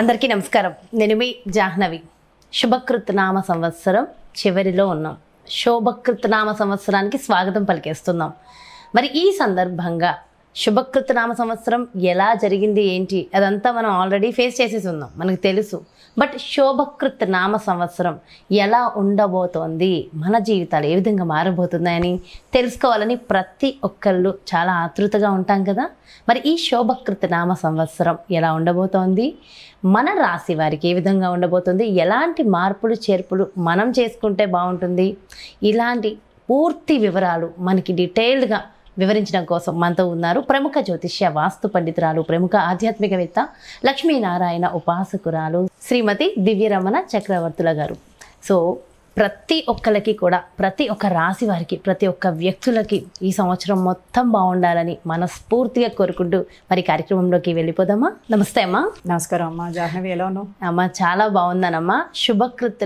అందరికీ నమస్కారం నేను మీ జాహ్నవి శుభకృతనామ సంవత్సరం చివరిలో ఉన్నాం శోభకృతనామ సంవత్సరానికి స్వాగతం పలికేస్తున్నాం మరి ఈ సందర్భంగా శుభకృత నామ సంవత్సరం ఎలా జరిగింది ఏంటి అదంతా మనం ఆల్రెడీ ఫేస్ చేసేసి ఉందాం మనకు తెలుసు బట్ శోభకృత్ నామ సంవత్సరం ఎలా ఉండబోతోంది మన జీవితాలు ఏ విధంగా మారబోతున్నాయని తెలుసుకోవాలని ప్రతి ఒక్కళ్ళు చాలా ఆతృతగా ఉంటాం కదా మరి ఈ శోభకృత నామ సంవత్సరం ఎలా ఉండబోతోంది మన రాశి వారికి ఏ విధంగా ఉండబోతుంది ఎలాంటి మార్పులు చేర్పులు మనం చేసుకుంటే బాగుంటుంది ఇలాంటి పూర్తి వివరాలు మనకి డీటెయిల్డ్గా వివరించడం కోసం మనతో ఉన్నారు ప్రముఖ జ్యోతిష్య వాస్తు పండితురాలు ప్రముఖ ఆధ్యాత్మికవేత్త లక్ష్మీనారాయణ ఉపాసకురాలు శ్రీమతి దివ్యరమణ చక్రవర్తుల గారు సో ప్రతి ఒక్కరికి కూడా ప్రతి ఒక్క రాశి వారికి ప్రతి ఒక్క వ్యక్తులకి ఈ సంవత్సరం మొత్తం బాగుండాలని మనస్ఫూర్తిగా కోరుకుంటూ మరి కార్యక్రమంలోకి వెళ్ళిపోదామా నమస్తే అమ్మా నమస్కారం అమ్మా జాహ్నవి ఎలా ఉన్నావు అమ్మా చాలా బాగుందనమ్మా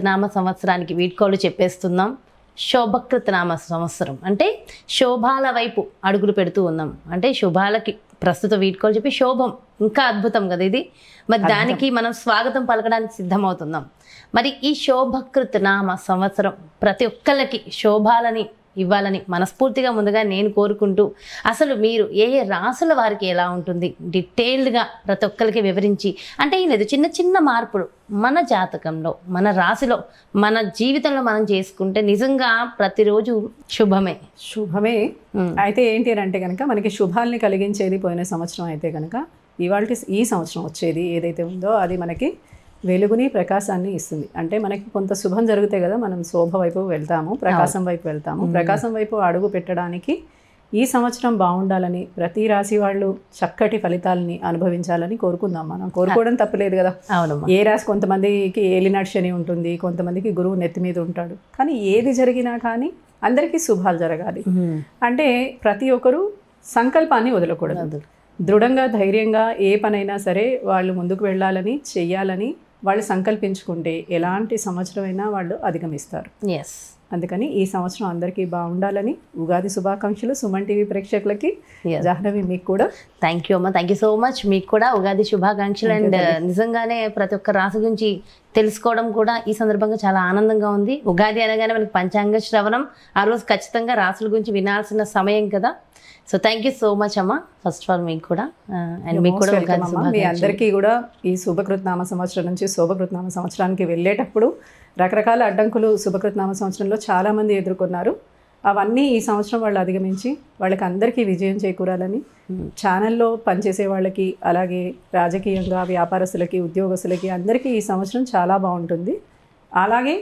నామ సంవత్సరానికి వీడ్కోలు చెప్పేస్తున్నాం శోభకృత నామ సంవత్సరం అంటే శోభాల వైపు అడుగులు పెడుతూ ఉన్నాం అంటే శుభాలకి ప్రస్తుతం వీడ్కోలు చెప్పి శోభం ఇంకా అద్భుతం కదా ఇది మరి దానికి మనం స్వాగతం పలకడానికి సిద్ధమవుతున్నాం మరి ఈ శోభకృత నామ సంవత్సరం ప్రతి ఒక్కళ్ళకి శోభాలని ఇవ్వాలని మనస్ఫూర్తిగా ముందుగా నేను కోరుకుంటూ అసలు మీరు ఏ ఏ రాసుల వారికి ఎలా ఉంటుంది డీటెయిల్డ్గా ప్రతి ఒక్కరికి వివరించి అంటే ఏం లేదు చిన్న చిన్న మార్పులు మన జాతకంలో మన రాశిలో మన జీవితంలో మనం చేసుకుంటే నిజంగా ప్రతిరోజు శుభమే శుభమే అయితే ఏంటి అంటే కనుక మనకి శుభాల్ని కలిగించేది పోయిన సంవత్సరం అయితే కనుక ఇవాళ ఈ సంవత్సరం వచ్చేది ఏదైతే ఉందో అది మనకి వెలుగుని ప్రకాశాన్ని ఇస్తుంది అంటే మనకి కొంత శుభం జరిగితే కదా మనం శోభ వైపు వెళ్తాము ప్రకాశం వైపు వెళ్తాము ప్రకాశం వైపు అడుగు పెట్టడానికి ఈ సంవత్సరం బాగుండాలని ప్రతి రాశి వాళ్ళు చక్కటి ఫలితాలని అనుభవించాలని కోరుకుందాం మనం కోరుకోవడం తప్పలేదు కదా అవునమ్మా ఏ రాశి కొంతమందికి ఏలినాడు శని ఉంటుంది కొంతమందికి గురువు నెత్తి మీద ఉంటాడు కానీ ఏది జరిగినా కానీ అందరికీ శుభాలు జరగాలి అంటే ప్రతి ఒక్కరూ సంకల్పాన్ని వదలకూడదు దృఢంగా ధైర్యంగా ఏ పనైనా సరే వాళ్ళు ముందుకు వెళ్ళాలని చెయ్యాలని వాళ్ళు సంకల్పించుకుంటే ఎలాంటి సంవత్సరమైనా వాళ్ళు అధిగమిస్తారు ఎస్ అందుకని ఈ సంవత్సరం అందరికీ బాగుండాలని ఉగాది శుభాకాంక్షలు సుమన్ టీవీ ప్రేక్షకులకి జాహ్నవి మీకు కూడా థ్యాంక్ యూ అమ్మ థ్యాంక్ యూ సో మచ్ మీకు కూడా ఉగాది శుభాకాంక్షలు అండ్ నిజంగానే ప్రతి ఒక్క రాశి గురించి తెలుసుకోవడం కూడా ఈ సందర్భంగా చాలా ఆనందంగా ఉంది ఉగాది అనగానే మనకి పంచాంగ శ్రవణం ఆ రోజు ఖచ్చితంగా రాసుల గురించి వినాల్సిన సమయం కదా so thank you so much అమ్మ ఫస్ట్ ఆఫ్ ఆల్ మీకు కూడా అండ్ uh, మీకు కూడా మీ అందరికీ కూడా ఈ శుభకృతనామ సంవత్సరం నుంచి శుభకృతనామ సంవత్సరానికి వెళ్ళేటప్పుడు రకరకాల అడ్డంకులు నామ సంవత్సరంలో చాలామంది ఎదుర్కొన్నారు అవన్నీ ఈ సంవత్సరం వాళ్ళు అధిగమించి వాళ్ళకి అందరికీ విజయం చేకూరాలని hmm. ఛానల్లో పనిచేసే వాళ్ళకి అలాగే రాజకీయంగా వ్యాపారస్తులకి ఉద్యోగస్తులకి అందరికీ ఈ సంవత్సరం చాలా బాగుంటుంది అలాగే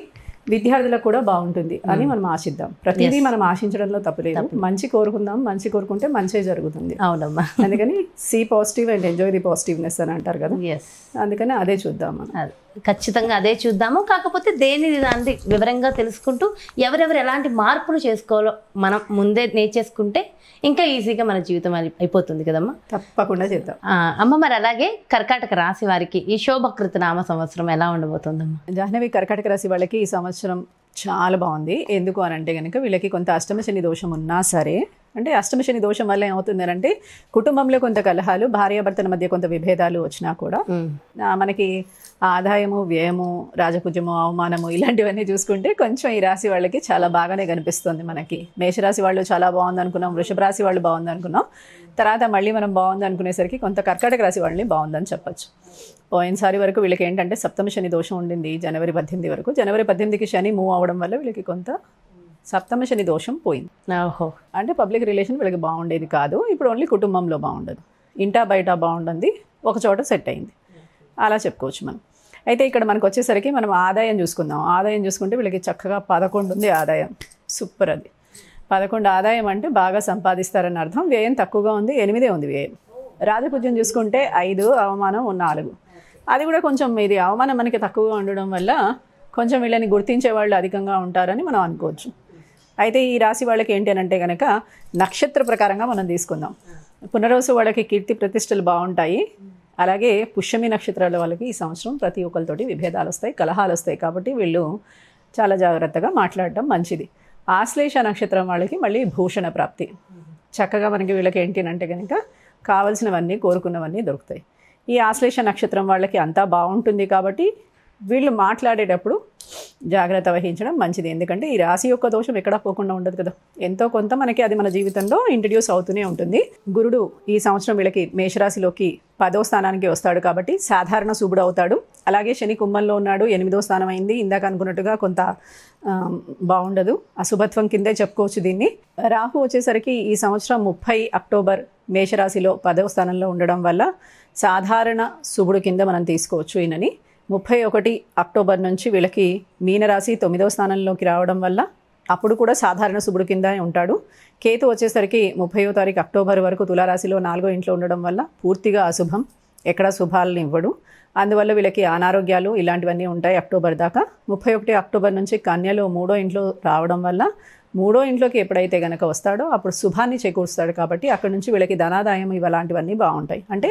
విద్యార్థులకు కూడా బాగుంటుంది అని hmm. మనం ఆశిద్దాం ప్రతిదీ మనం ఆశించడంలో తప్పులేదు మంచి కోరుకుందాం మంచి కోరుకుంటే మంచి జరుగుతుంది అవునమ్మా అందుకని see positive and enjoy the positiveness అని అంటారు కదా అందుకని అదే చూద్దాం అది ఖచ్చితంగా అదే చూద్దాము కాకపోతే దేని దాన్ని వివరంగా తెలుసుకుంటూ ఎవరెవరు ఎలాంటి మార్పులు చేసుకోవాలో మనం ముందే నేర్చేసుకుంటే ఇంకా ఈజీగా మన జీవితం అయిపోతుంది కదమ్మా తప్పకుండా చేద్దాం అమ్మ మరి అలాగే కర్కాటక రాశి వారికి ఈ శోభకృత నామ సంవత్సరం ఎలా ఉండబోతుందమ్మా జాహ్నవి కర్కాటక రాశి వాళ్ళకి ఈ సంవత్సరం చాలా బాగుంది ఎందుకు అని అంటే కనుక వీళ్ళకి కొంత అష్టమ శని దోషం ఉన్నా సరే అంటే అష్టమశని దోషం వల్ల ఏమవుతుందంటే కుటుంబంలో కొంత కలహాలు భార్యాభర్తల మధ్య కొంత విభేదాలు వచ్చినా కూడా మనకి ఆదాయము వ్యయము రాజపూజ్యము అవమానము ఇలాంటివన్నీ చూసుకుంటే కొంచెం ఈ రాశి వాళ్ళకి చాలా బాగానే కనిపిస్తుంది మనకి మేషరాశి వాళ్ళు చాలా బాగుంది అనుకున్నాం వృషభ రాశి వాళ్ళు బాగుంది అనుకున్నాం తర్వాత మళ్ళీ మనం బాగుంది అనుకునేసరికి కొంత కర్కాటక రాశి వాళ్ళని బాగుందని చెప్పచ్చు పోయినసారి వరకు వీళ్ళకి ఏంటంటే సప్తమ శని దోషం ఉండింది జనవరి పద్దెనిమిది వరకు జనవరి పద్దెనిమిదికి శని మూవ్ అవడం వల్ల వీళ్ళకి కొంత సప్తమ శని దోషం పోయింది ఓహో అంటే పబ్లిక్ రిలేషన్ వీళ్ళకి బాగుండేది కాదు ఇప్పుడు ఓన్లీ కుటుంబంలో బాగుండదు ఇంటా బయట బాగుండింది ఒక చోట సెట్ అయింది అలా చెప్పుకోవచ్చు మనం అయితే ఇక్కడ మనకు వచ్చేసరికి మనం ఆదాయం చూసుకుందాం ఆదాయం చూసుకుంటే వీళ్ళకి చక్కగా పదకొండు ఉంది ఆదాయం సూపర్ అది పదకొండు ఆదాయం అంటే బాగా సంపాదిస్తారని అర్థం వ్యయం తక్కువగా ఉంది ఎనిమిదే ఉంది వ్యయం రాజపుజ్యం చూసుకుంటే ఐదు అవమానం నాలుగు అది కూడా కొంచెం ఇది అవమానం మనకి తక్కువగా ఉండడం వల్ల కొంచెం వీళ్ళని గుర్తించే వాళ్ళు అధికంగా ఉంటారని మనం అనుకోవచ్చు అయితే ఈ రాశి వాళ్ళకి ఏంటి అని అంటే కనుక నక్షత్ర ప్రకారంగా మనం తీసుకుందాం పునరోసు వాళ్ళకి కీర్తి ప్రతిష్టలు బాగుంటాయి అలాగే పుష్యమి నక్షత్రాల వాళ్ళకి ఈ సంవత్సరం ప్రతి ఒక్కరితోటి విభేదాలు వస్తాయి కలహాలు వస్తాయి కాబట్టి వీళ్ళు చాలా జాగ్రత్తగా మాట్లాడటం మంచిది ఆశ్లేష నక్షత్రం వాళ్ళకి మళ్ళీ భూషణ ప్రాప్తి చక్కగా మనకి వీళ్ళకి ఏంటి అని అంటే కనుక కావలసినవన్నీ కోరుకున్నవన్నీ దొరుకుతాయి ఈ ఆశ్లేష నక్షత్రం వాళ్ళకి అంతా బాగుంటుంది కాబట్టి వీళ్ళు మాట్లాడేటప్పుడు జాగ్రత్త వహించడం మంచిది ఎందుకంటే ఈ రాశి యొక్క దోషం ఎక్కడా పోకుండా ఉండదు కదా ఎంతో కొంత మనకి అది మన జీవితంలో ఇంట్రడ్యూస్ అవుతూనే ఉంటుంది గురుడు ఈ సంవత్సరం వీళ్ళకి మేషరాశిలోకి పదో స్థానానికి వస్తాడు కాబట్టి సాధారణ శుభుడు అవుతాడు అలాగే శని కుంభంలో ఉన్నాడు ఎనిమిదో స్థానం అయింది ఇందాక అనుకున్నట్టుగా కొంత బాగుండదు అశుభత్వం కిందే చెప్పుకోవచ్చు దీన్ని రాహు వచ్చేసరికి ఈ సంవత్సరం ముప్పై అక్టోబర్ మేషరాశిలో పదవ స్థానంలో ఉండడం వల్ల సాధారణ శుభుడు కింద మనం తీసుకోవచ్చు ఈయనని ముప్పై ఒకటి అక్టోబర్ నుంచి వీళ్ళకి మీనరాశి తొమ్మిదవ స్థానంలోకి రావడం వల్ల అప్పుడు కూడా సాధారణ శుభుడు కింద ఉంటాడు కేతు వచ్చేసరికి ముప్పయో తారీఖు అక్టోబర్ వరకు తులారాశిలో నాలుగో ఇంట్లో ఉండడం వల్ల పూర్తిగా అశుభం ఎక్కడ శుభాలను ఇవ్వడు అందువల్ల వీళ్ళకి అనారోగ్యాలు ఇలాంటివన్నీ ఉంటాయి అక్టోబర్ దాకా ముప్పై ఒకటి అక్టోబర్ నుంచి కన్యలో మూడో ఇంట్లో రావడం వల్ల మూడో ఇంట్లోకి ఎప్పుడైతే కనుక వస్తాడో అప్పుడు శుభాన్ని చేకూరుస్తాడు కాబట్టి అక్కడ నుంచి వీళ్ళకి ధనాదాయం ఇవలాంటివన్నీ బాగుంటాయి అంటే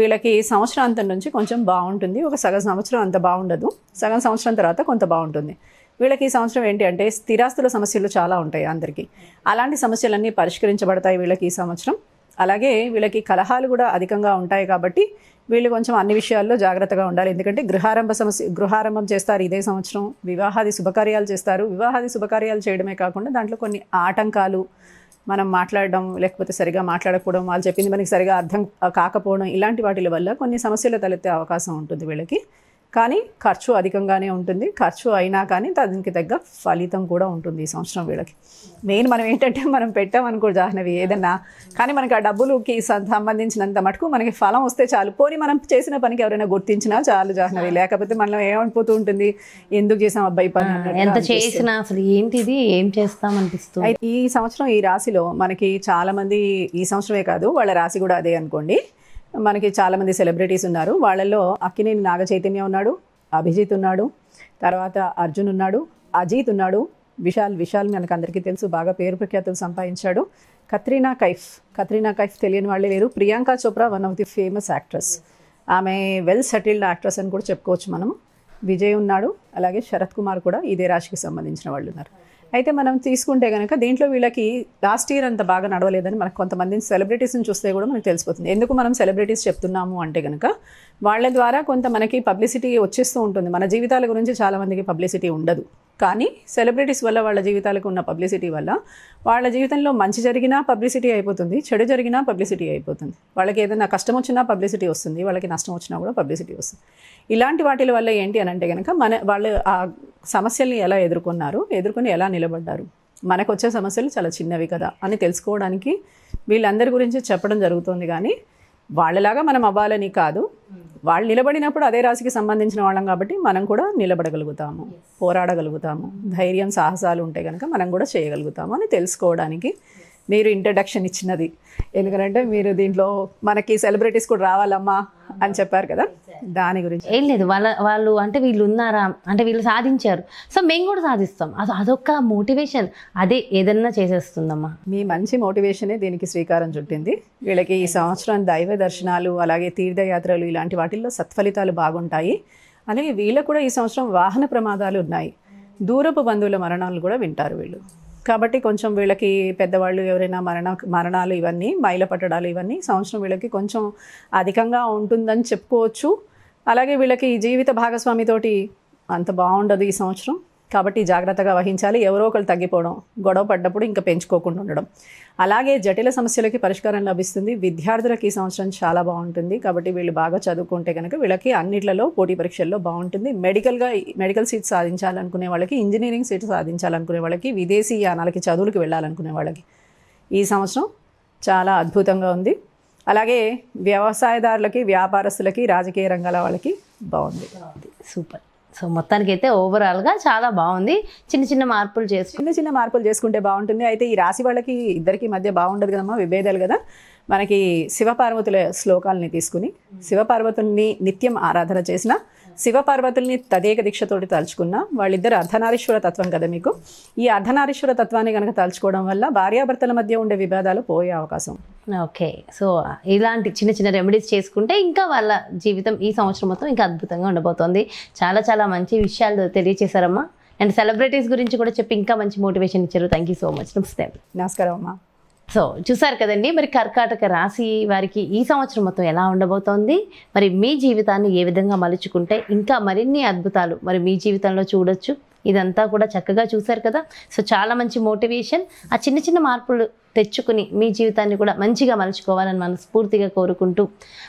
వీళ్ళకి సంవత్సరాంతం నుంచి కొంచెం బాగుంటుంది ఒక సగం సంవత్సరం అంత బాగుండదు సగం సంవత్సరం తర్వాత కొంత బాగుంటుంది వీళ్ళకి ఈ సంవత్సరం ఏంటి అంటే స్థిరాస్తుల సమస్యలు చాలా ఉంటాయి అందరికీ అలాంటి సమస్యలన్నీ పరిష్కరించబడతాయి వీళ్ళకి ఈ సంవత్సరం అలాగే వీళ్ళకి కలహాలు కూడా అధికంగా ఉంటాయి కాబట్టి వీళ్ళు కొంచెం అన్ని విషయాల్లో జాగ్రత్తగా ఉండాలి ఎందుకంటే గృహారంభ సమస్య గృహారంభం చేస్తారు ఇదే సంవత్సరం వివాహాది శుభకార్యాలు చేస్తారు వివాహాది శుభకార్యాలు చేయడమే కాకుండా దాంట్లో కొన్ని ఆటంకాలు మనం మాట్లాడడం లేకపోతే సరిగా మాట్లాడకపోవడం వాళ్ళు చెప్పింది మనకి సరిగా అర్థం కాకపోవడం ఇలాంటి వాటి వల్ల కొన్ని సమస్యలు తలెత్తే అవకాశం ఉంటుంది వీళ్ళకి కానీ ఖర్చు అధికంగానే ఉంటుంది ఖర్చు అయినా కానీ దానికి తగ్గ ఫలితం కూడా ఉంటుంది ఈ సంవత్సరం వీళ్ళకి మెయిన్ మనం ఏంటంటే మనం పెట్టామనుకో జాహ్నవి ఏదన్నా కానీ మనకి ఆ డబ్బులుకి సంబంధించినంత మటుకు మనకి ఫలం వస్తే చాలు పోనీ మనం చేసిన పనికి ఎవరైనా గుర్తించినా చాలు జాహ్నవి లేకపోతే మనం ఏమనిపోతూ ఉంటుంది ఎందుకు చేసాం అబ్బాయి పని ఎంత చేసినా అసలు ఏంటిది ఏం చేస్తాం అనిపిస్తుంది ఈ సంవత్సరం ఈ రాశిలో మనకి చాలామంది ఈ సంవత్సరమే కాదు వాళ్ళ రాశి కూడా అదే అనుకోండి మనకి చాలామంది సెలబ్రిటీస్ ఉన్నారు వాళ్ళల్లో అక్కినేని నాగ చైతన్య ఉన్నాడు అభిజిత్ ఉన్నాడు తర్వాత అర్జున్ ఉన్నాడు అజీత్ ఉన్నాడు విశాల్ విశాల్ మనకు అందరికీ తెలుసు బాగా పేరు ప్రఖ్యాతులు సంపాదించాడు కత్రీనా కైఫ్ కత్రీనా కైఫ్ తెలియని వాళ్ళే లేరు Priyanka Chopra one of the famous actress ఆమె వెల్ సెటిల్డ్ యాక్ట్రెస్ అని కూడా చెప్పుకోవచ్చు మనం విజయ్ ఉన్నాడు అలాగే శరత్ కుమార్ కూడా ఇదే రాశికి సంబంధించిన వాళ్ళు ఉన్నారు అయితే మనం తీసుకుంటే కనుక దీంట్లో వీళ్ళకి లాస్ట్ ఇయర్ అంత బాగా నడవలేదని మనకు కొంతమందిని సెలబ్రిటీస్ని చూస్తే కూడా మనకు తెలిసిపోతుంది ఎందుకు మనం సెలబ్రిటీస్ చెప్తున్నాము అంటే కనుక వాళ్ళ ద్వారా కొంత మనకి పబ్లిసిటీ వచ్చేస్తూ ఉంటుంది మన జీవితాల గురించి చాలామందికి పబ్లిసిటీ ఉండదు కానీ సెలబ్రిటీస్ వల్ల వాళ్ళ జీవితాలకు ఉన్న పబ్లిసిటీ వల్ల వాళ్ళ జీవితంలో మంచి జరిగినా పబ్లిసిటీ అయిపోతుంది చెడు జరిగినా పబ్లిసిటీ అయిపోతుంది వాళ్ళకి ఏదైనా కష్టం వచ్చినా పబ్లిసిటీ వస్తుంది వాళ్ళకి నష్టం వచ్చినా కూడా పబ్లిసిటీ వస్తుంది ఇలాంటి వాటి వల్ల ఏంటి అని అంటే కనుక మన వాళ్ళు ఆ సమస్యల్ని ఎలా ఎదుర్కొన్నారు ఎదుర్కొని ఎలా నిలబడ్డారు మనకు వచ్చే సమస్యలు చాలా చిన్నవి కదా అని తెలుసుకోవడానికి వీళ్ళందరి గురించి చెప్పడం జరుగుతుంది కానీ వాళ్ళలాగా మనం అవ్వాలని కాదు వాళ్ళు నిలబడినప్పుడు అదే రాశికి సంబంధించిన వాళ్ళం కాబట్టి మనం కూడా నిలబడగలుగుతాము పోరాడగలుగుతాము ధైర్యం సాహసాలు ఉంటే కనుక మనం కూడా చేయగలుగుతాము అని తెలుసుకోవడానికి మీరు ఇంట్రడక్షన్ ఇచ్చినది ఎందుకంటే మీరు దీంట్లో మనకి సెలబ్రిటీస్ కూడా రావాలమ్మా అని చెప్పారు కదా దాని గురించి ఏం లేదు వాళ్ళ వాళ్ళు అంటే వీళ్ళు ఉన్నారా అంటే వీళ్ళు సాధించారు సో మేము కూడా సాధిస్తాం అది అదొక మోటివేషన్ అదే ఏదన్నా చేసేస్తుందమ్మా మీ మంచి మోటివేషనే దీనికి శ్రీకారం చుట్టింది వీళ్ళకి ఈ సంవత్సరం దైవ దర్శనాలు అలాగే తీర్థయాత్రలు ఇలాంటి వాటిల్లో సత్ఫలితాలు బాగుంటాయి అలాగే వీళ్ళకు కూడా ఈ సంవత్సరం వాహన ప్రమాదాలు ఉన్నాయి దూరపు బంధువుల మరణాలు కూడా వింటారు వీళ్ళు కాబట్టి కొంచెం వీళ్ళకి పెద్దవాళ్ళు ఎవరైనా మరణ మరణాలు ఇవన్నీ మైల పట్టడాలు ఇవన్నీ సంవత్సరం వీళ్ళకి కొంచెం అధికంగా ఉంటుందని చెప్పుకోవచ్చు అలాగే వీళ్ళకి జీవిత భాగస్వామితోటి అంత బాగుండదు ఈ సంవత్సరం కాబట్టి జాగ్రత్తగా వహించాలి ఎవరో ఒకరు తగ్గిపోవడం గొడవ పడ్డప్పుడు ఇంకా పెంచుకోకుండా ఉండడం అలాగే జటిల సమస్యలకి పరిష్కారం లభిస్తుంది విద్యార్థులకు ఈ సంవత్సరం చాలా బాగుంటుంది కాబట్టి వీళ్ళు బాగా చదువుకుంటే కనుక వీళ్ళకి అన్నిట్లలో పోటీ పరీక్షల్లో బాగుంటుంది మెడికల్గా మెడికల్ సీట్ సాధించాలనుకునే వాళ్ళకి ఇంజనీరింగ్ సీట్ సాధించాలనుకునే వాళ్ళకి విదేశీ యానాలకి చదువులకు వెళ్ళాలనుకునే వాళ్ళకి ఈ సంవత్సరం చాలా అద్భుతంగా ఉంది అలాగే వ్యవసాయదారులకి వ్యాపారస్తులకి రాజకీయ రంగాల వాళ్ళకి బాగుంది సూపర్ సో మొత్తానికైతే ఓవరాల్గా చాలా బాగుంది చిన్న చిన్న మార్పులు చేసుకుంటే చిన్న చిన్న మార్పులు చేసుకుంటే బాగుంటుంది అయితే ఈ రాశి వాళ్ళకి ఇద్దరికి మధ్య బాగుండదు కదమ్మా విభేదాలు కదా మనకి శివపార్వతుల శ్లోకాలని తీసుకుని శివపార్వతుల్ని నిత్యం ఆరాధన చేసిన శివపార్వతుల్ని తదేక దీక్షతోటి తలుచుకున్న వాళ్ళిద్దరు అర్ధనారీశ్వర తత్వం కదా మీకు ఈ అర్ధనారీశ్వర తత్వాన్ని కనుక తలుచుకోవడం వల్ల భార్యాభర్తల మధ్య ఉండే విభేదాలు పోయే అవకాశం ఓకే సో ఇలాంటి చిన్న చిన్న రెమెడీస్ చేసుకుంటే ఇంకా వాళ్ళ జీవితం ఈ సంవత్సరం మొత్తం ఇంకా అద్భుతంగా ఉండబోతోంది చాలా చాలా మంచి విషయాలు తెలియచేశారమ్మా అండ్ సెలబ్రిటీస్ గురించి కూడా చెప్పి ఇంకా మంచి మోటివేషన్ ఇచ్చారు థ్యాంక్ యూ సో మచ్ నమస్తే నమస్కారం అమ్మా సో చూసారు కదండి మరి కర్కాటక రాశి వారికి ఈ సంవత్సరం మొత్తం ఎలా ఉండబోతోంది మరి మీ జీవితాన్ని ఏ విధంగా మలుచుకుంటే ఇంకా మరిన్ని అద్భుతాలు మరి మీ జీవితంలో చూడొచ్చు ఇదంతా కూడా చక్కగా చూశారు కదా సో చాలా మంచి మోటివేషన్ ఆ చిన్న చిన్న మార్పులు తెచ్చుకుని మీ జీవితాన్ని కూడా మంచిగా మలుచుకోవాలని మనం స్ఫూర్తిగా కోరుకుంటూ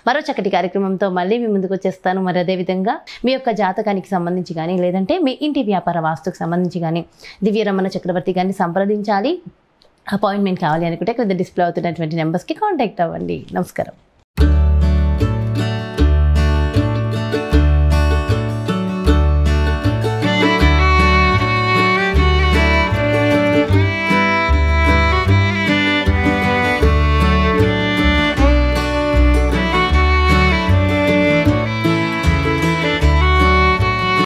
మరో చక్కటి కార్యక్రమంతో మళ్ళీ మీ ముందుకు వచ్చేస్తాను మరి అదేవిధంగా మీ యొక్క జాతకానికి సంబంధించి కానీ లేదంటే మీ ఇంటి వ్యాపార వాస్తుకు సంబంధించి కానీ దివ్యరమణ చక్రవర్తి గారిని సంప్రదించాలి అపాయింట్మెంట్ కావాలి అనుకుంటే క్రింద డిస్ప్లే అవుతున్నటువంటి నెంబర్స్కి కాంటాక్ట్ అవ్వండి నమస్కారం